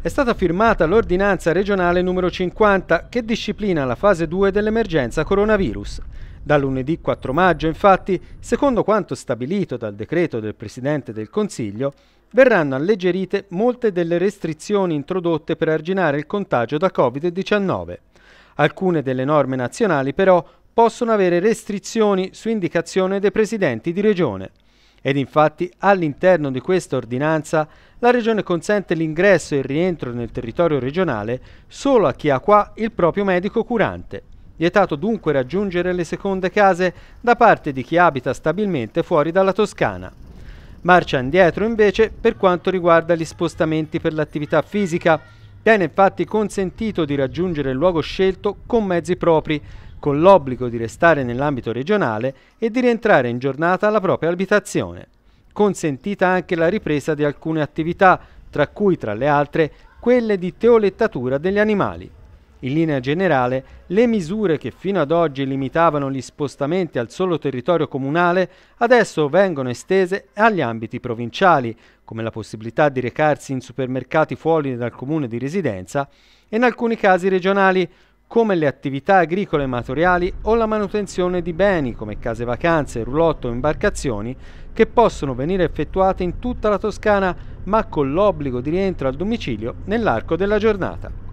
è stata firmata l'ordinanza regionale numero 50 che disciplina la fase 2 dell'emergenza coronavirus. Da lunedì 4 maggio, infatti, secondo quanto stabilito dal decreto del Presidente del Consiglio, verranno alleggerite molte delle restrizioni introdotte per arginare il contagio da Covid-19. Alcune delle norme nazionali, però, possono avere restrizioni su indicazione dei presidenti di regione. Ed infatti all'interno di questa ordinanza la Regione consente l'ingresso e il rientro nel territorio regionale solo a chi ha qua il proprio medico curante. Vietato dunque raggiungere le seconde case da parte di chi abita stabilmente fuori dalla Toscana. Marcia indietro invece per quanto riguarda gli spostamenti per l'attività fisica. Viene infatti consentito di raggiungere il luogo scelto con mezzi propri, con l'obbligo di restare nell'ambito regionale e di rientrare in giornata alla propria abitazione. Consentita anche la ripresa di alcune attività, tra cui tra le altre quelle di teolettatura degli animali. In linea generale, le misure che fino ad oggi limitavano gli spostamenti al solo territorio comunale adesso vengono estese agli ambiti provinciali, come la possibilità di recarsi in supermercati fuori dal comune di residenza e in alcuni casi regionali, come le attività agricole e amatoriali o la manutenzione di beni come case vacanze, rulotto o imbarcazioni che possono venire effettuate in tutta la Toscana ma con l'obbligo di rientro al domicilio nell'arco della giornata.